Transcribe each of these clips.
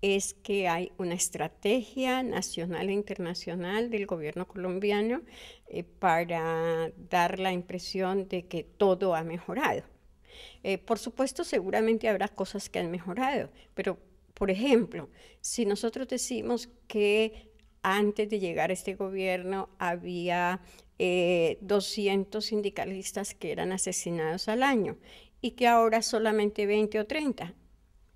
es que hay una estrategia nacional e internacional del gobierno colombiano eh, para dar la impresión de que todo ha mejorado. Eh, por supuesto, seguramente habrá cosas que han mejorado, pero por ejemplo, si nosotros decimos que antes de llegar a este gobierno había 200 eh, sindicalistas que eran asesinados al año y que ahora solamente 20 o 30,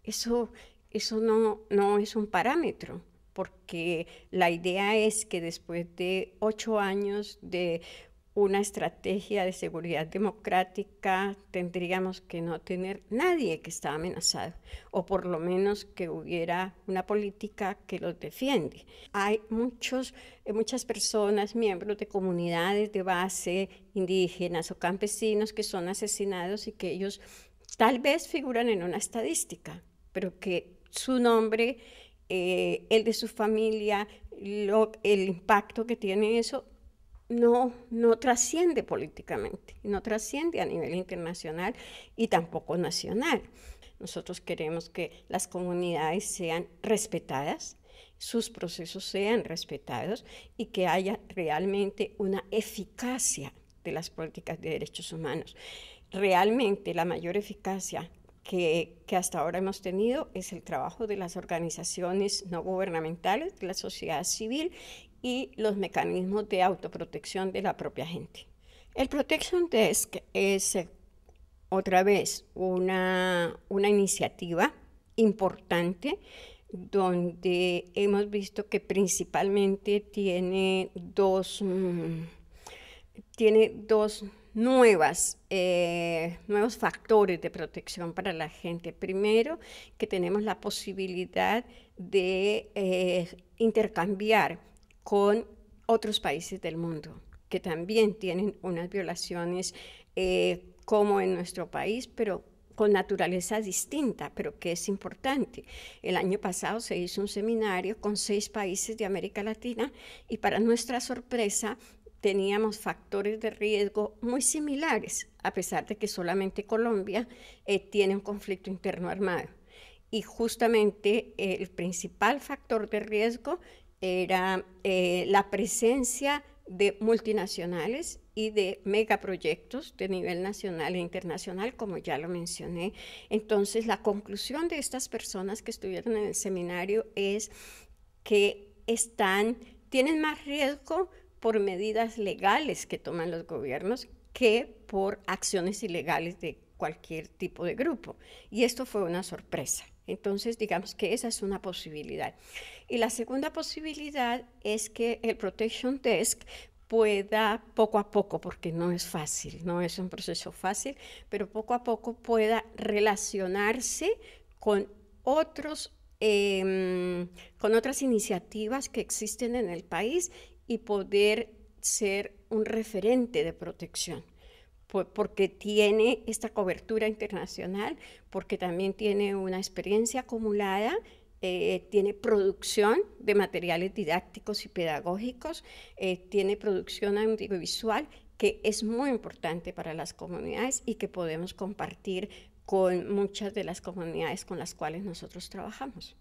eso eso no, no es un parámetro, porque la idea es que después de ocho años de una estrategia de seguridad democrática, tendríamos que no tener nadie que está amenazado, o por lo menos que hubiera una política que los defiende. Hay muchos, eh, muchas personas, miembros de comunidades de base, indígenas o campesinos, que son asesinados y que ellos tal vez figuran en una estadística, pero que su nombre, eh, el de su familia, el impacto que tiene eso, no, no trasciende políticamente, no trasciende a nivel internacional y tampoco nacional. Nosotros queremos que las comunidades sean respetadas, sus procesos sean respetados y que haya realmente una eficacia de las políticas de derechos humanos. Realmente la mayor eficacia que, hasta ahora hemos tenido es el trabajo de las organizaciones no gubernamentales, de la sociedad civil y los mecanismos de autoprotección de la propia gente. El Protection Desk es eh, otra vez una, una iniciativa importante donde hemos visto que principalmente tiene dos, mm, tiene dos nuevas, eh, nuevos factores de protección para la gente. Primero, que tenemos la posibilidad de eh, intercambiar con otros países del mundo que también tienen unas violaciones eh, como en nuestro país, pero con naturaleza distinta, pero que es importante. El año pasado se hizo un seminario con seis países de América Latina y para nuestra sorpresa teníamos factores de riesgo muy similares, a pesar de que solamente Colombia eh, tiene un conflicto interno armado. Y justamente eh, el principal factor de riesgo era eh, la presencia de multinacionales y de megaproyectos de nivel nacional e internacional, como ya lo mencioné. Entonces, la conclusión de estas personas que estuvieron en el seminario es que están, tienen más riesgo por medidas legales que toman los gobiernos que por acciones ilegales de cualquier tipo de grupo. Y esto fue una sorpresa. Entonces, digamos que esa es una posibilidad. Y la segunda posibilidad es que el Protection Desk pueda poco a poco, porque no es fácil, no es un proceso fácil, pero poco a poco pueda relacionarse con otros em, con otras iniciativas que existen en el país y poder ser un referente de protección, porque tiene esta cobertura internacional, porque también tiene una experiencia acumulada, eh, tiene producción de materiales didácticos y pedagógicos, eh, tiene producción audiovisual que es muy importante para las comunidades y que podemos compartir con muchas de las comunidades con las cuales nosotros trabajamos.